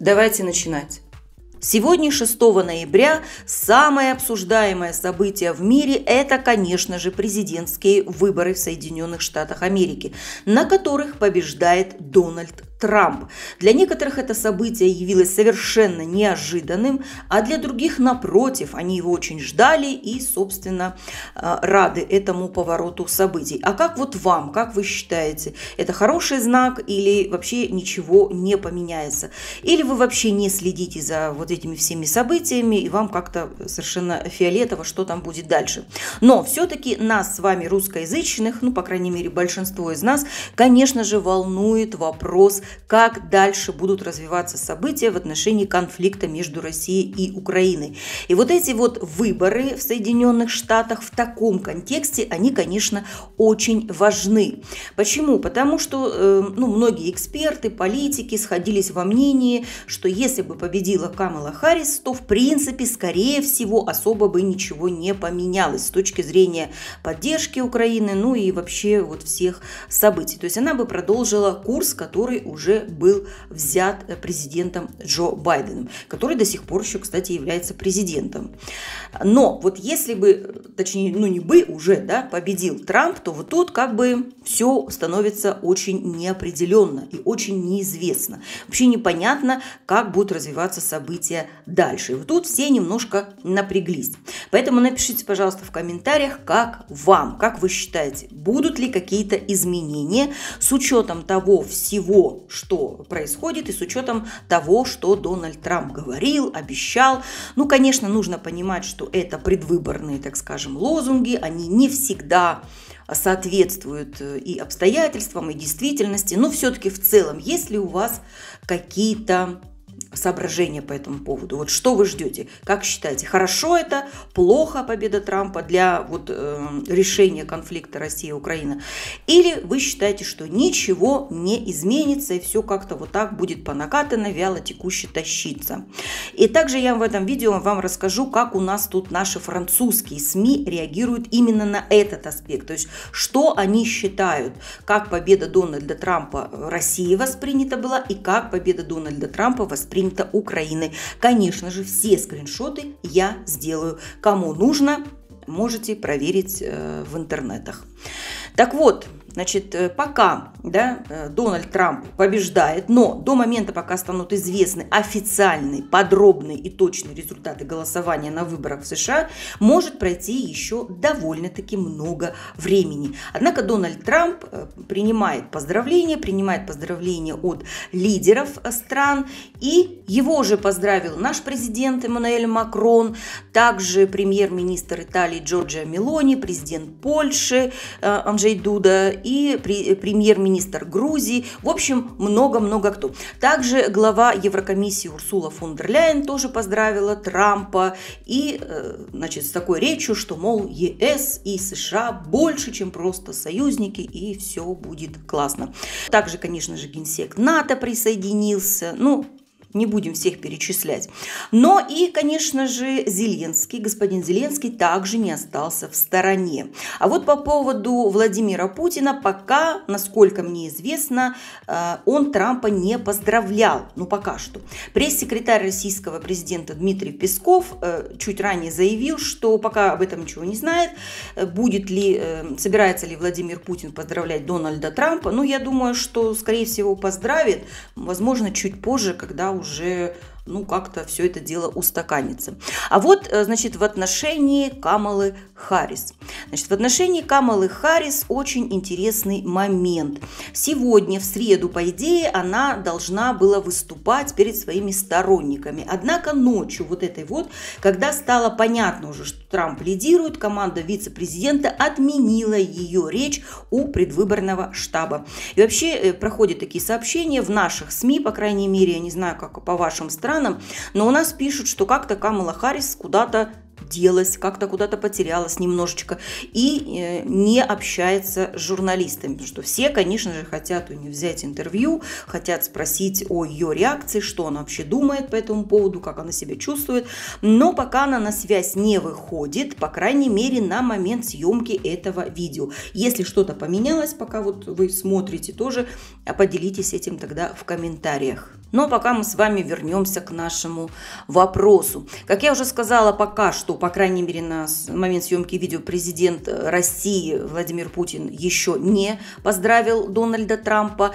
Давайте начинать. Сегодня, 6 ноября, самое обсуждаемое событие в мире – это, конечно же, президентские выборы в Соединенных Штатах Америки, на которых побеждает Дональд Трамп. Для некоторых это событие явилось совершенно неожиданным, а для других, напротив, они его очень ждали и, собственно, э, рады этому повороту событий. А как вот вам, как вы считаете, это хороший знак или вообще ничего не поменяется? Или вы вообще не следите за вот этими всеми событиями и вам как-то совершенно фиолетово, что там будет дальше? Но все-таки нас с вами, русскоязычных, ну, по крайней мере, большинство из нас, конечно же, волнует вопрос как дальше будут развиваться события в отношении конфликта между Россией и Украиной. И вот эти вот выборы в Соединенных Штатах в таком контексте, они, конечно, очень важны. Почему? Потому что э, ну, многие эксперты, политики сходились во мнении, что если бы победила Камала Харрис, то, в принципе, скорее всего, особо бы ничего не поменялось с точки зрения поддержки Украины, ну и вообще вот всех событий. То есть она бы продолжила курс, который уже уже был взят э, президентом Джо Байденом, который до сих пор еще, кстати, является президентом. Но вот если бы, точнее, ну не бы уже, да, победил Трамп, то вот тут как бы все становится очень неопределенно и очень неизвестно. Вообще непонятно, как будут развиваться события дальше. И вот тут все немножко напряглись. Поэтому напишите, пожалуйста, в комментариях, как вам, как вы считаете, будут ли какие-то изменения с учетом того всего, что происходит, и с учетом того, что Дональд Трамп говорил, обещал. Ну, конечно, нужно понимать, что это предвыборные, так скажем, лозунги, они не всегда соответствуют э, и обстоятельствам, и действительности, но все-таки в целом, если у вас какие-то соображения по этому поводу? Вот что вы ждете? Как считаете, хорошо это, плохо победа Трампа для вот, э, решения конфликта Россия и Украина? Или вы считаете, что ничего не изменится и все как-то вот так будет по накатанной, вяло текуще тащиться? И также я в этом видео вам расскажу, как у нас тут наши французские СМИ реагируют именно на этот аспект. То есть, что они считают, как победа Дональда Трампа э, России воспринята была и как победа Дональда Трампа воспринята принято Украины. Конечно же, все скриншоты я сделаю. Кому нужно, можете проверить э, в интернетах. Так вот, значит, э, пока да, э, Дональд Трамп побеждает, но до момента, пока станут известны официальные, подробные и точные результаты голосования на выборах в США, может пройти еще довольно-таки много времени. Однако Дональд Трамп э, принимает поздравления, принимает поздравления от лидеров э, стран, и его же поздравил наш президент Эммануэль Макрон, также премьер-министр Италии Джорджия Мелони, президент Польши Анджей Дуда и премьер-министр премьер-министр Грузии, в общем, много-много кто. Также глава Еврокомиссии Урсула фон дер Ляйен тоже поздравила Трампа и, э, значит, с такой речью, что, мол, ЕС и США больше, чем просто союзники, и все будет классно. Также, конечно же, генсек НАТО присоединился. Ну, не будем всех перечислять. Но и, конечно же, Зеленский, господин Зеленский также не остался в стороне. А вот по поводу Владимира Путина, пока, насколько мне известно, э, он Трампа не поздравлял, ну пока что. Пресс-секретарь российского президента Дмитрий Песков э, чуть ранее заявил, что пока об этом ничего не знает, э, будет ли, собирается ли Владимир Путин поздравлять Дональда Трампа, ну я думаю, что, скорее всего, поздравит, возможно, чуть позже, когда уже ну, как-то все это дело устаканится. А вот, э, значит, в отношении Камалы Харрис. Значит, в отношении Камалы Харрис очень интересный момент. Сегодня, в среду, по идее, она должна была выступать перед своими сторонниками. Однако ночью вот этой вот, когда стало понятно уже, что Трамп лидирует, команда вице-президента отменила ее речь у предвыборного штаба. И вообще э, проходят такие сообщения в наших СМИ, по крайней мере, я не знаю, как по вашим странам, но у нас пишут, что как-то Камала Харрис куда-то делась, как-то куда-то потерялась немножечко и э, не общается с журналистами, потому что все, конечно же, хотят у нее взять интервью, хотят спросить о ее реакции, что она вообще думает по этому поводу, как она себя чувствует, но пока она на связь не выходит, по крайней мере, на момент съемки этого видео. Если что-то поменялось, пока вот вы смотрите тоже, поделитесь этим тогда в комментариях. Но пока мы с вами вернемся к нашему вопросу. Как я уже сказала, пока что, по крайней мере, на момент съемки видео президент э, России Владимир Путин еще не поздравил Дональда Трампа,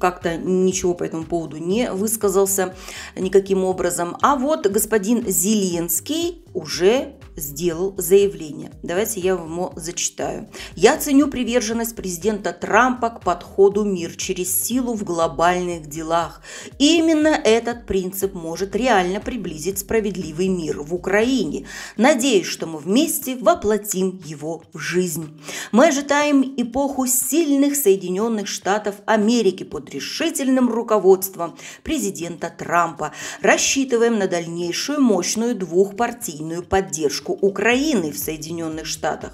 как-то ничего по этому поводу не высказался никаким образом. А вот господин Зеленский уже сделал заявление. Давайте я вам зачитаю. «Я ценю приверженность президента Трампа к подходу «мир через силу» в глобальных делах. Именно этот принцип может реально приблизить справедливый мир в Украине. Надеюсь, что мы вместе воплотим его в жизнь. Мы ожидаем эпоху сильных Соединенных Штатов Америки под решительным руководством президента Трампа. Рассчитываем на дальнейшую мощную двухпартийную поддержку поддержку Украины в Соединенных Штатах.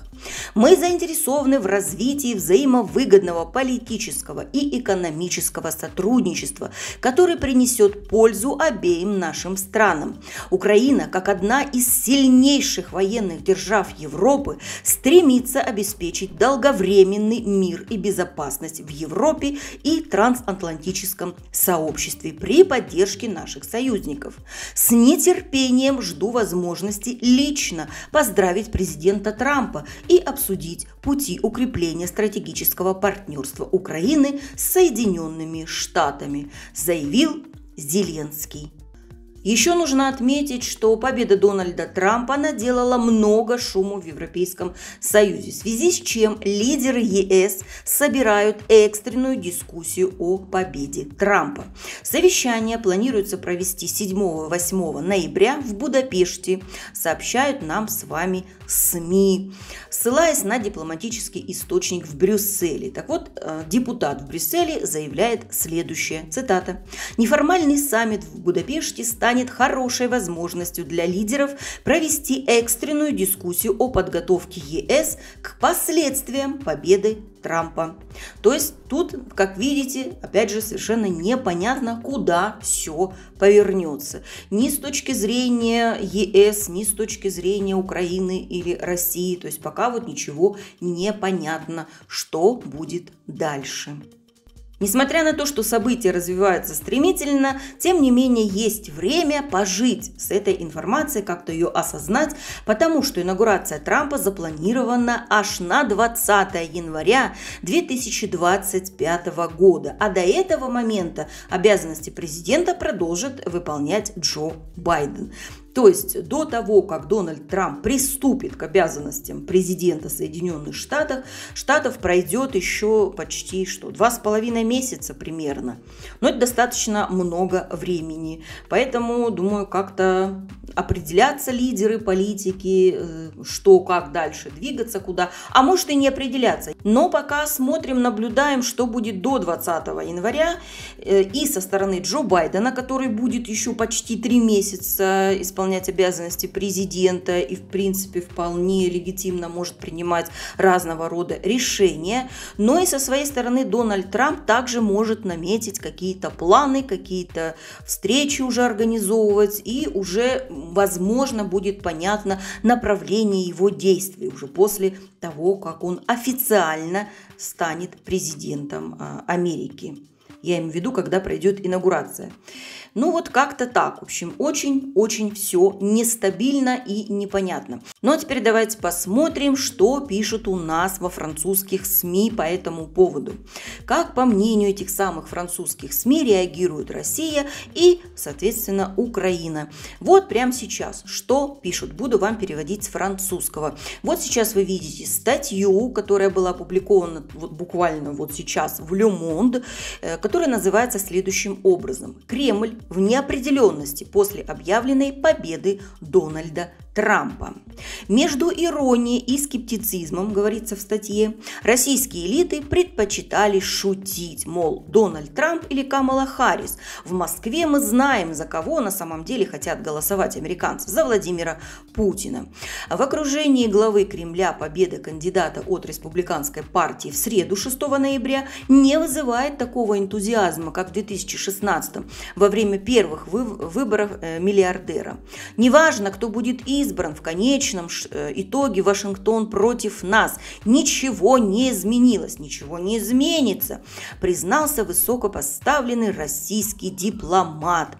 Мы заинтересованы в развитии взаимовыгодного политического и экономического сотрудничества, которое принесет пользу обеим нашим странам. Украина, как одна из сильнейших военных держав Европы, стремится обеспечить долговременный мир и безопасность в Европе и трансатлантическом сообществе при поддержке наших союзников. С нетерпением жду возможности лично поздравить президента Трампа и обсудить пути укрепления стратегического партнерства Украины с Соединенными Штатами, заявил Зеленский. Еще нужно отметить, что победа Дональда Трампа наделала много шума в Европейском Союзе, в связи с чем лидеры ЕС собирают экстренную дискуссию о победе Трампа. Совещание планируется провести 7-8 ноября в Будапеште, сообщают нам с вами СМИ, ссылаясь на дипломатический источник в Брюсселе. Так вот, э, депутат в Брюсселе заявляет следующее, цитата. «Неформальный саммит в Будапеште станет хорошей возможностью для лидеров провести экстренную дискуссию о подготовке ЕС к последствиям победы Трампа. То есть тут, как видите, опять же, совершенно непонятно, куда все повернется. Ни с точки зрения ЕС, ни с точки зрения Украины или России. То есть пока вот ничего не понятно, что будет дальше. Несмотря на то, что события развиваются стремительно, тем не менее есть время пожить с этой информацией, как-то ее осознать, потому что инаугурация Трампа запланирована аж на 20 января 2025 года, а до этого момента обязанности президента продолжит выполнять Джо Байден. То есть до того, как Дональд Трамп приступит к обязанностям президента Соединенных Штатов, Штатов пройдет еще почти что два с половиной месяца примерно. Но это достаточно много времени. Поэтому, думаю, как-то определяться лидеры политики, э, что, как дальше двигаться, куда, а может и не определяться. Но пока смотрим, наблюдаем, что будет до 20 января э, и со стороны Джо Байдена, который будет еще почти три месяца исполнять обязанности президента и, в принципе, вполне легитимно может принимать разного рода решения, но и со своей стороны Дональд Трамп также может наметить какие-то планы, какие-то встречи уже организовывать и уже возможно, будет понятно направление его действий уже после того, как он официально станет президентом а, Америки. Я имею в виду, когда пройдет инаугурация. Ну вот как-то так. В общем, очень-очень все нестабильно и непонятно. Ну а теперь давайте посмотрим, что пишут у нас во французских СМИ по этому поводу. Как по мнению этих самых французских СМИ реагирует Россия и, соответственно, Украина. Вот прямо сейчас, что пишут, буду вам переводить с французского. Вот сейчас вы видите статью, которая была опубликована вот буквально вот сейчас в Le Monde, э, который называется следующим образом. Кремль в неопределенности после объявленной победы Дональда Трампа. Между иронией и скептицизмом, говорится в статье, российские элиты предпочитали шутить, мол, Дональд Трамп или Камала Харрис. В Москве мы знаем, за кого на самом деле хотят голосовать американцы, за Владимира Путина. В окружении главы Кремля победа кандидата от республиканской партии в среду 6 ноября не вызывает такого энтузиазма, как в 2016 во время первых выборов э, миллиардера. Неважно, кто будет и избран. В конечном э, итоге Вашингтон против нас. Ничего не изменилось, ничего не изменится, признался высокопоставленный российский дипломат.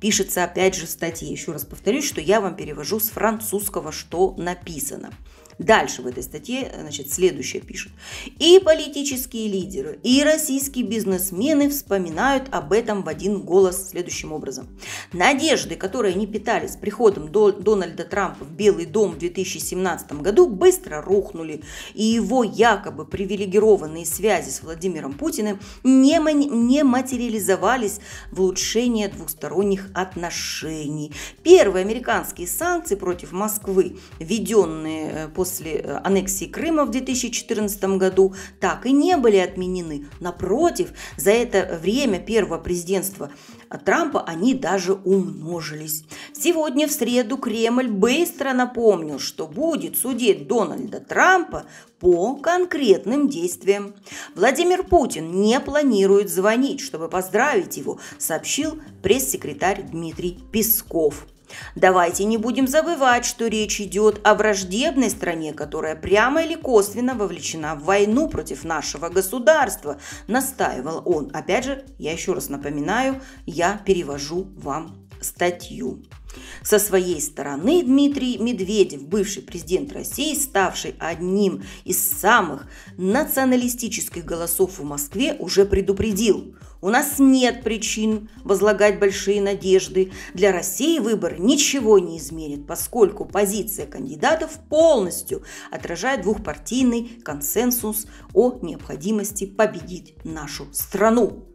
Пишется опять же в статье, еще раз повторюсь, что я вам перевожу с французского, что написано. Дальше в этой статье, значит, следующее пишут И политические лидеры, и российские бизнесмены вспоминают об этом в один голос следующим образом. Надежды, которые не питали с приходом Дональда Трампа в Белый дом в 2017 году, быстро рухнули, и его якобы привилегированные связи с Владимиром Путиным не, не материализовались в улучшении двухсторонних отношений. Первые американские санкции против Москвы, введенные э, после э, аннексии Крыма в 2014 году, так и не были отменены. Напротив, за это время первого президентства Трампа они даже умножились. Сегодня в среду Кремль быстро напомнил, что будет судить Дональда Трампа по конкретным действиям. Владимир Путин не планирует звонить, чтобы поздравить его, сообщил пресс-секретарь Дмитрий Песков. Давайте не будем забывать, что речь идет о враждебной стране, которая прямо или косвенно вовлечена в войну против нашего государства, настаивал он. Опять же, я еще раз напоминаю, я перевожу вам статью. Со своей стороны Дмитрий Медведев, бывший президент России, ставший одним из самых националистических голосов в Москве, уже предупредил – у нас нет причин возлагать большие надежды. Для России выбор ничего не изменит, поскольку позиция кандидатов полностью отражает двухпартийный консенсус о необходимости победить нашу страну,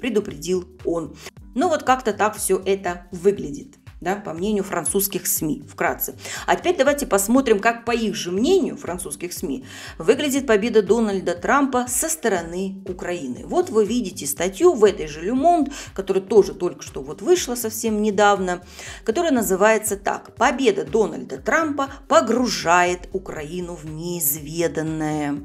предупредил он. Ну вот как-то так все это выглядит да, по мнению французских СМИ, вкратце. Опять давайте посмотрим, как по их же мнению, французских СМИ, выглядит победа Дональда Трампа со стороны Украины. Вот вы видите статью в этой же Люмонт, которая тоже только что вот вышла совсем недавно, которая называется так «Победа Дональда Трампа погружает Украину в неизведанное».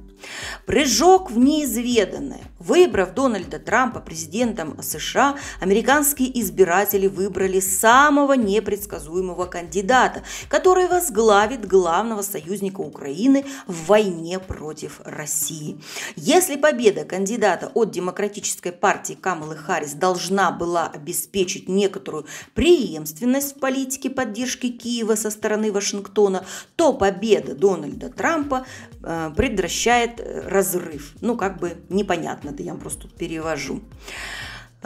Прыжок в неизведанное. Выбрав Дональда Трампа президентом США, американские избиратели выбрали самого непредсказуемого кандидата, который возглавит главного союзника Украины в войне против России. Если победа кандидата от Демократической партии Камалы Харрис должна была обеспечить некоторую преемственность в политике поддержки Киева со стороны Вашингтона, то победа Дональда Трампа э, Э, разрыв. Ну, как бы непонятно, да я вам просто перевожу.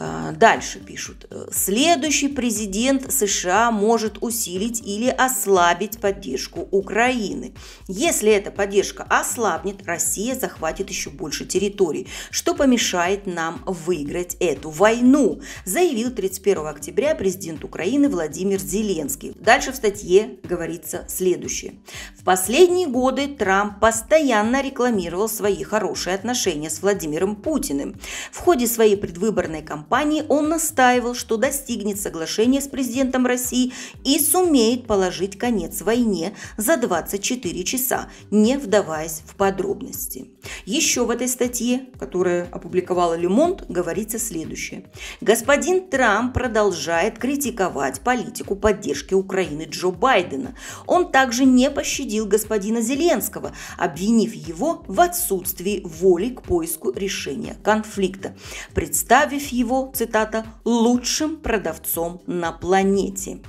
А, дальше пишут. Э, Следующий президент США может усилить или ослабить поддержку Украины. Если эта поддержка ослабнет, Россия захватит еще больше территорий, что помешает нам выиграть эту войну, заявил 31 октября президент Украины Владимир Зеленский. Дальше в статье говорится следующее. В последние годы Трамп постоянно рекламировал свои хорошие отношения с Владимиром Путиным. В ходе своей предвыборной кампании кампании он настаивал, что достигнет соглашения с президентом России и сумеет положить конец войне за 24 часа, не вдаваясь в подробности. Еще в этой статье, которую опубликовала Люмонт, говорится следующее. Господин Трамп продолжает критиковать политику поддержки Украины Джо Байдена. Он также не пощадил господина Зеленского, обвинив его в отсутствии воли к поиску решения конфликта, представив его его, цитата, «лучшим продавцом на планете».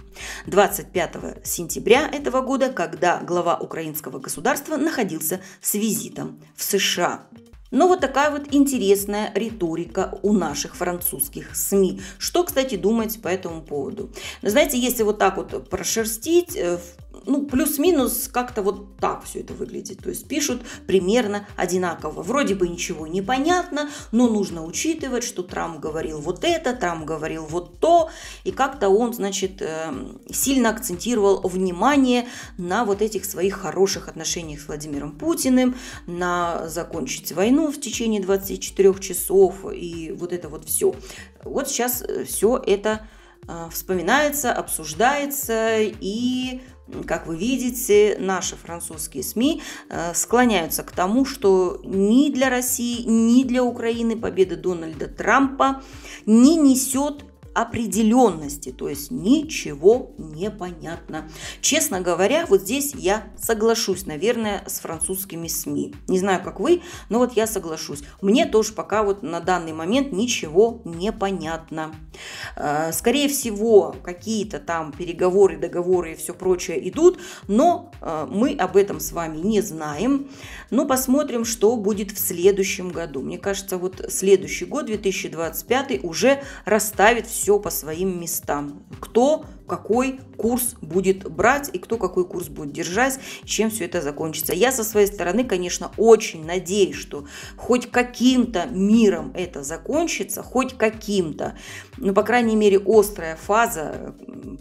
25 сентября этого года, когда глава украинского государства находился с визитом в США. Ну, вот такая вот интересная риторика у наших французских СМИ. Что, кстати, думаете по этому поводу? Знаете, если вот так вот прошерстить, э, ну, плюс-минус как-то вот так все это выглядит. То есть пишут примерно одинаково. Вроде бы ничего не понятно, но нужно учитывать, что Трамп говорил вот это, Трамп говорил вот то. И как-то он, значит, э, сильно акцентировал внимание на вот этих своих хороших отношениях с Владимиром Путиным, на закончить войну ну, в течение 24 часов и вот это вот все. Вот сейчас э, все это э, вспоминается, обсуждается, и, как вы видите, наши французские СМИ э, склоняются к тому, что ни для России, ни для Украины победа Дональда Трампа не несет определенности, то есть ничего не понятно. Честно говоря, вот здесь я соглашусь, наверное, с французскими СМИ. Не знаю, как вы, но вот я соглашусь. Мне тоже пока вот на данный момент ничего не понятно. Э, скорее всего, какие-то там переговоры, договоры и все прочее идут, но э, мы об этом с вами не знаем. Но посмотрим, что будет в следующем году. Мне кажется, вот следующий год, 2025, уже расставит все все по своим местам. Кто какой курс будет брать и кто какой курс будет держать, чем все это закончится. Я со своей стороны, конечно, очень надеюсь, что хоть каким-то миром это закончится, хоть каким-то, ну, по крайней мере, острая фаза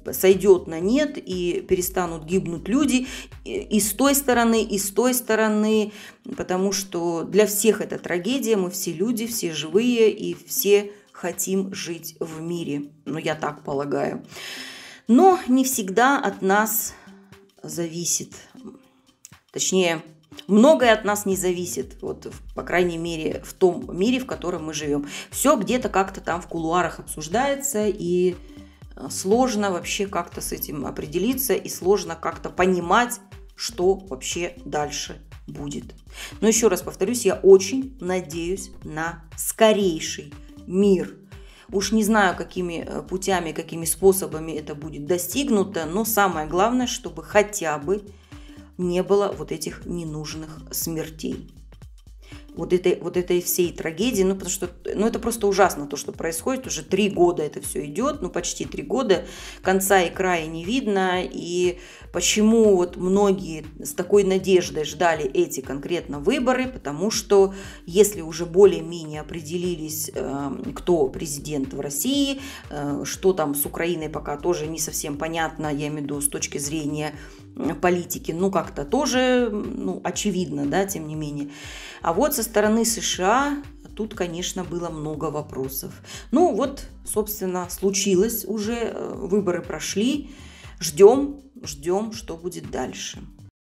э, сойдет на нет и перестанут гибнуть люди и с той стороны, и с той стороны, потому что для всех это трагедия, мы все люди, все живые и все хотим жить в мире. Ну, я так полагаю. Но не всегда от нас зависит. Точнее, многое от нас не зависит, вот, по крайней мере, в том мире, в котором мы живем. Все где-то как-то там в кулуарах обсуждается, и э, сложно вообще как-то с этим определиться, и сложно как-то понимать, что вообще дальше будет. Но еще раз повторюсь, я очень надеюсь на скорейший мир. Уж не знаю, какими э, путями, какими способами это будет достигнуто, но самое главное, чтобы хотя бы не было вот этих ненужных смертей вот этой, вот этой всей трагедии, ну, потому что, ну, это просто ужасно то, что происходит, уже три года это все идет, ну, почти три года, конца и края не видно, и почему вот многие с такой надеждой ждали эти конкретно выборы, потому что если уже более-менее определились, эм, кто президент в России, э, что там с Украиной пока тоже не совсем понятно, я имею в виду с точки зрения политики, ну как-то тоже ну, очевидно, да, тем не менее. А вот со стороны США тут, конечно, было много вопросов. Ну вот, собственно, случилось уже, э, выборы прошли, ждем, ждем, что будет дальше.